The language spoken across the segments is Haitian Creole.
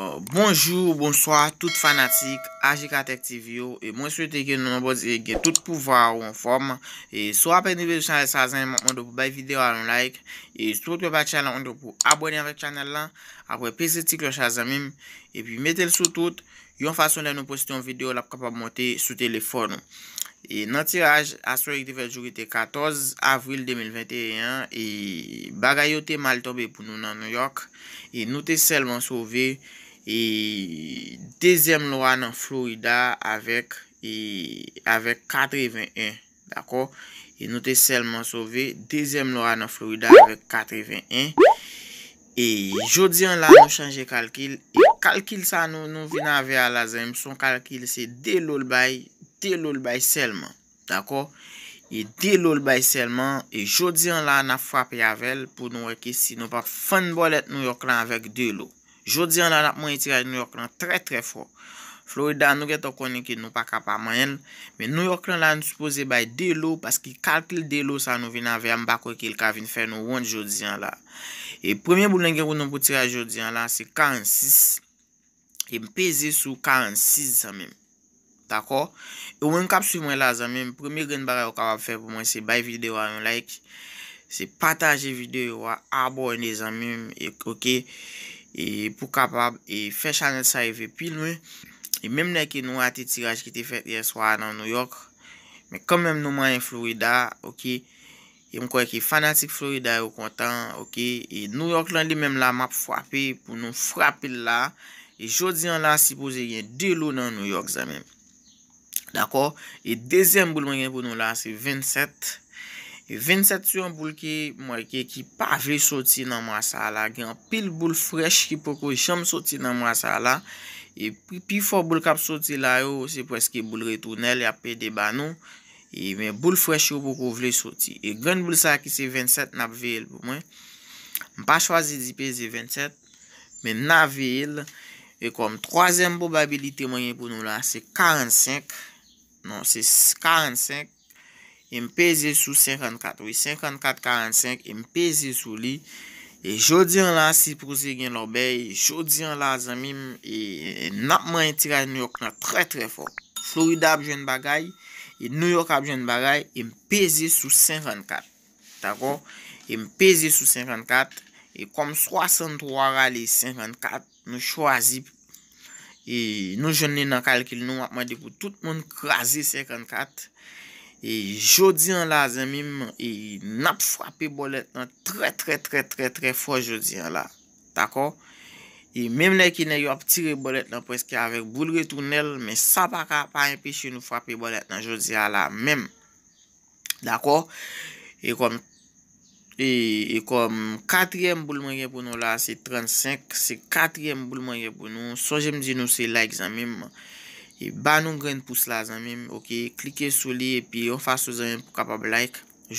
Euh, Bonjou, bonsoi, tout fanatik, agi katek TV yo, e mwen swete gen nou nan bodze gen tout pouvar ou an form, e sou apenivez ou chanel sa zan, mwen do pou bay videyo an like, e sot le bat chanel an do pou abwene anvek chanel la, akwe pesetik le chanel zan mim, e pi metel sou tout, yon fason la nou posite yon videyo la pou kapab monte sou telefon. E nan tiraj, astroik devè jougi te 14 avril 2021, e bagayote mal tobe pou nou nan New York, e nou te selman souve, E dezem lwa nan Florida avek 81, e, dako? E nou te selman sove, dezem lwa nan Florida avek 81. E jodi an la nou chanje kalkil. E kalkil sa nou nou vina ve a la zem, son kalkil se de loul bay, de loul bay selman, dako? E de loul bay selman, e jodi an la na fwape yavel pou nou weke si nou pak fan bolet nou yok lan avek de loul. Jodyan la ap mwen itiraj New York lan tre tre fok. Florida nou geto konen ki nou pa kapa mayen. Men New York lan la nou spose bay delo paski kalkil delo sa nou vina vya mbakwe ki lka vin fè nou won jodyan la. E premye boulen gen pou nou pou tiraj jodyan la se 46. E mpeze sou 46 zanmim. Dako? E mwen kap suy mwen la zanmim. Premye gen baray yo kabab fè pou mwen se bay videyo a yon like. Se pataje videyo a aboyne zanmim. E koke... E pou kapab e fe chanel sa e ve pil me E mem ne ke nou ati tiraj ki te fet ye swa nan New York Me komem nou man yon Florida, ok E mkwe ki fanatik Florida yo kontan, ok E New York lan li mem la map fwapi pou nou fwapi la E jodi yon la sipoze yon delo nan New York zame Dako, e dezem boulman yon pou nou la se 27 E 27 sou yon boul ki mwen ke ki pa vle soti nan mwa sa la. Gen pil boul frech ki poko yon chanm soti nan mwa sa la. E pil for boul kap soti la yo se preske boul retounel ya pe de banou. E men boul frech yo poko vle soti. E gen boul sa ki se 27 nan vle pou mwen. Mpa chwazi dipe ze 27. Men nan vle. E kom troazen bo babili temoyen pou nou la. Se 45. Non se 45. E m peze sou 54. Ouye, 54-45, e m peze sou li. E jodi an la, si prouse gen lor bey, jodi an la, zanmim, e napman itiraj New York nan tre tre fok. Florida apjwen bagay, e New York apjwen bagay, e m peze sou 54. Tako? E m peze sou 54, e kom 63 rale 54, nou chwazi, e nou jone nan kalkil nou, apman dekou, tout moun krasi 54, e nou jone nan kalkil nou, E jodi an la zanmim, e nap frapi bolet nan, tre tre tre tre tre fo jodi an la, dako? E memne ki ne yop tire bolet nan, pweske avek bulre tunel, me sa baka pa yon pi chen nou frapi bolet nan jodi an la, mem. Dako? E kom e, e katryem bulman ye pou nou la, se 35, se katryem bulman ye pou nou, so jem di nou se like zanmim, man. E ba nou gren pou slan zanmim Ok, klike sou li E pi yon fa sou zanmim pou kapab like O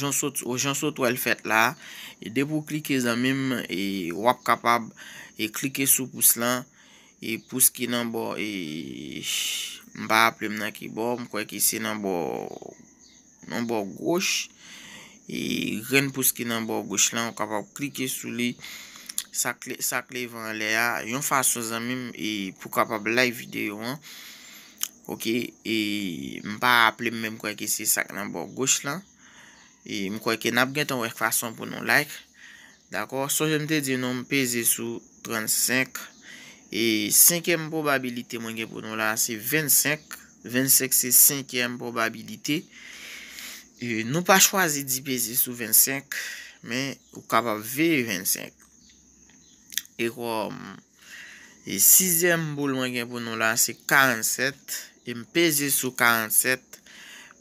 jan sot wèl fèt la E debou klike zanmim e Wap kapab E klike sou pou slan E pou skinan bo e Mba aple mna ki bo Mkwe ki se nan bo Nan bo goch E gren pou skinan bo goch lan Wap kapab klike sou li Sakle van le ya Yon fa sou zanmim E pou kapab like videyo an Ok, e mpa aple mwen mkweke se sak nan bo gwoch lan. E mkweke nap gen ton wek fason pou nou like. Dako, son jemte di nou mpeze sou 35. E 5e mpobabilite mwen gen pou nou la se 25. 25 se 5e mpobabilite. E nou pa chwazi di peze sou 25. Men, ou kapap ve 25. E kwa, 6e mpobabilite mwen gen pou nou la se 47. E m peze sou 47,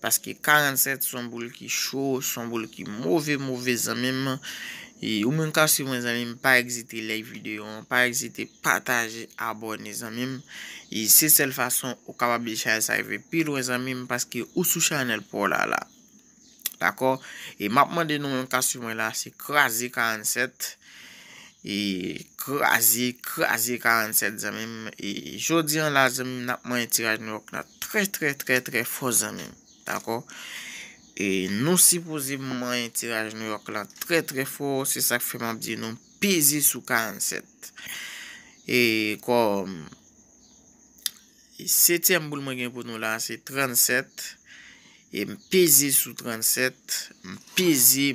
paske 47 son boul ki chou, son boul ki mouvè mouvè zanmèm. E ou mwen ka si mwen zanmèm pa egzite like videyon, pa egzite pataje abonè zanmèm. E se sel fason ou kaba bichay sa yve pil wè zanmèm paske ou sou chanel pou la la. Dako, e mapman de nou mwen ka si mwen la se krazi 47. E kre azi, kre azi 47 zanmim E jodi an la zanmim nap mwenye tiraj New York la Tre tre tre tre fos zanmim Dan ko E nou sipozi mwenye tiraj New York la Tre tre fos Se sa fèman bi di nou Pi zi sou 47 E kwa E seti an boul mwenye pou nou la Se 37 E pi zi sou 37 Pi zi,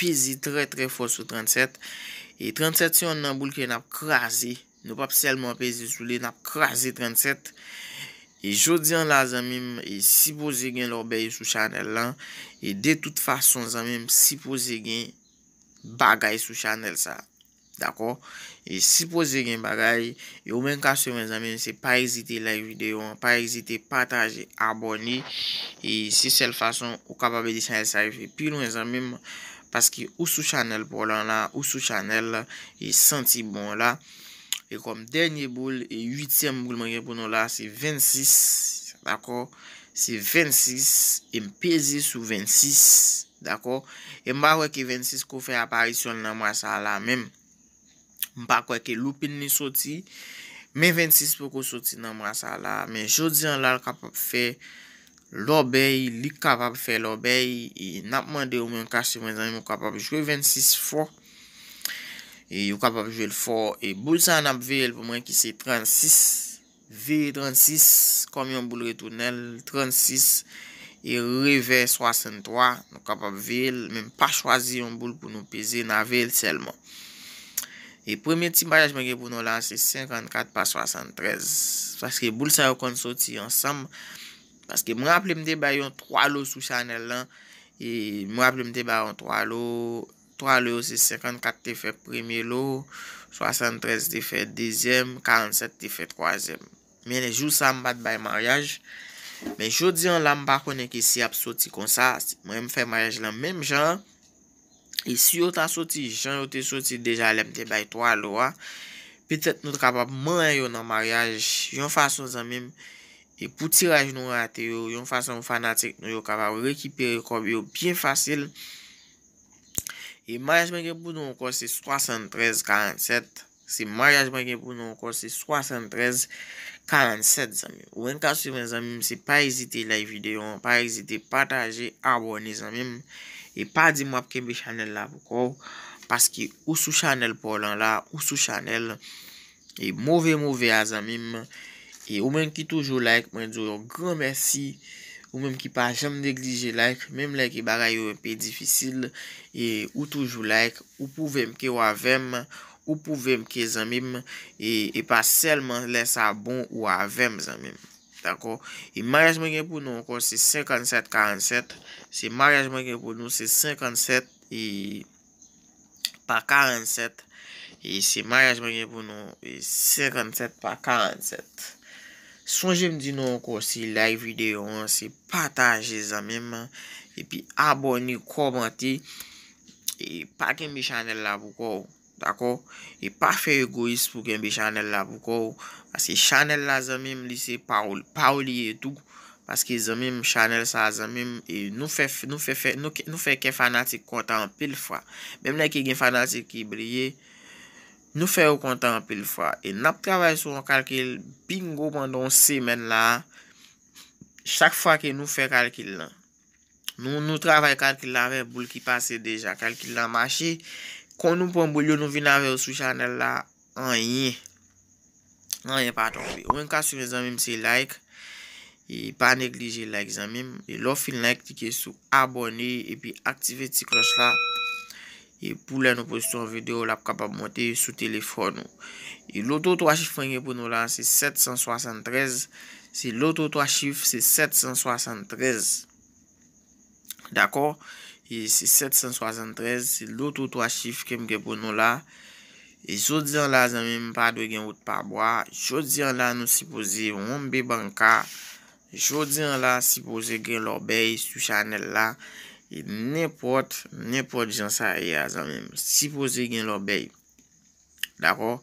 pi zi tre tre fos sou 37 E 37 si yon nan boulke nap krasi, nou pap selman pezi sou li nap krasi 37 E jodi an la zanmim, e sipoze gen lor beye sou chanel lan E de tout fason zanmim, sipoze gen bagay sou chanel sa, dako? E sipoze gen bagay, e ou men kase mwen zanmim, se pa ezite like videyon, pa ezite pataje aboni E se sel fason, ou kapabe di chanel sa refe pilon zanmim Paski ou sou chanel pou lan la, ou sou chanel la, e senti bon la. E kom denye boule, e yutye mboule mwenye pou nou la, se 26, dako. Se 26, e mpezi sou 26, dako. E mba kweke 26 kou fe aparisyon nan mwa sa la, men. Mba kweke lupin ni soti, men 26 pou kou soti nan mwa sa la. Men jodi an la, kwa pou fe... Lobey, li kapap fè lobey E nap mwande ou mwen kache mwen zan Mwen kapap jwe 26 fò E yon kapap jwe l fò E boul sa nap vèl pou mwen ki se 36 V 36 Kamyon boul e re tunel 36 E revè 63 Mwen kapap vèl Mwen pa chwazi yon boul pou nou pese na vèl selman E premye timbayaj mwen ge pou nou la Se 54 pa 73 Saseke boul sa yo konsoti yon samm Paske mwen ap li mde bay yon 3 lo sou chanel lan, e mwen ap li mde bay yon 3 lo, 3 lo se 54 te fe premye lo, 73 te fe dezyem, 47 te fe troazem. Mwen e jou sa mbat bay maryaj, men jodi an la mba konen ki si ap soti kon sa, mwen mfe maryaj lan menm jan, e si yo ta soti, jan yo te soti deja lèm te bay 3 lo, petet nou trabap mwen yon nan maryaj, yon fason zan menm, E pou tiraj nou ate yo, yon fason fanatik nou yo kava rekipere kob yo, bien fasil. E majajman gen pou nou kon se 73-47. Se majajman gen pou nou kon se 73-47, zami. Ou enka suven, zami, se pa ezite live videyon, pa ezite pataje, abone, zami. E pa di mwap kembe chanel la pou kob, paski ou sou chanel pou lan la, ou sou chanel. E mouve mouve a, zami. E ou men ki toujou like, men diyo yo gran mersi. Ou men ki pa jam neglije like, men like e bagay yo yon pe difisil. E ou toujou like, ou pouvem ke wavem, ou pouvem ke zanmim. E, e pa selman lesa bon wavem zanmim. Dako? E marajmen gen pou nou ankon se 57-47. Se marajmen gen pou nou se 57-47. E, e se marajmen gen pou nou e se 57-47. Sonje mdi nou anko si live videyo an, si pataje zanmim an, e pi aboni, komanti, e pa kembe chanel la pou kou, dako, e pa fe egoist pou kembe chanel la pou kou, ase chanel la zanmim li se pa ou li etou, aske zanmim chanel sa zanmim, e nou fe ke fanatik kontan pil fwa, menm la ki gen fanatik ki blye. Nou fè ou kontan apil fwa. E nap travay sou an kalkil bingo pandan semen la. Chak fwa ke nou fè kalkil la. Nou travay kalkil la ve boul ki pase deja. Kalkil la mashi. Kon nou pon boul yo nou vin ave ou sou chanel la. An ye. An ye paton. Ou enka sou le zanmim si like. E pa neglije like zanmim. E lo fin like, tikye sou abonye. E pi aktive ti klosha. E pou la nou postou an vide ou la pou kapab monte sou telefon ou. E loto to a chifre gen pou nou la, se 773. Se loto to a chifre, se 773. D'akor? E se 773, se loto to a chifre gen pou nou la. E jodian la, zanmim pa dwe gen wot pa bwa. Jodian la, nou sipoze yon mbe banka. Jodian la, sipoze gen lor bey sou chanel la. E nèpot, nèpot dijan sa e a zanmèm, si pou zè gen lò bèy, d'akò,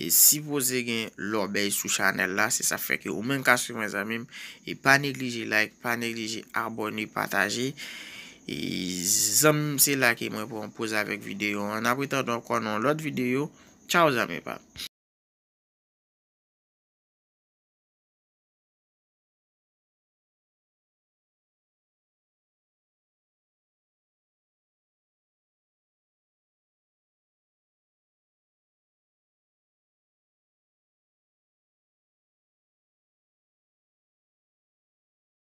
e si pou zè gen lò bèy sou chanel la, se sa fè ke ou men kastri mè zanmèm, e pa neglijè like, pa neglijè abonè, patajè, e zanmèm se la ke mwen pou anpouz avèk videyo, an apèta dò konon lòt videyo, chow zanmèm pa.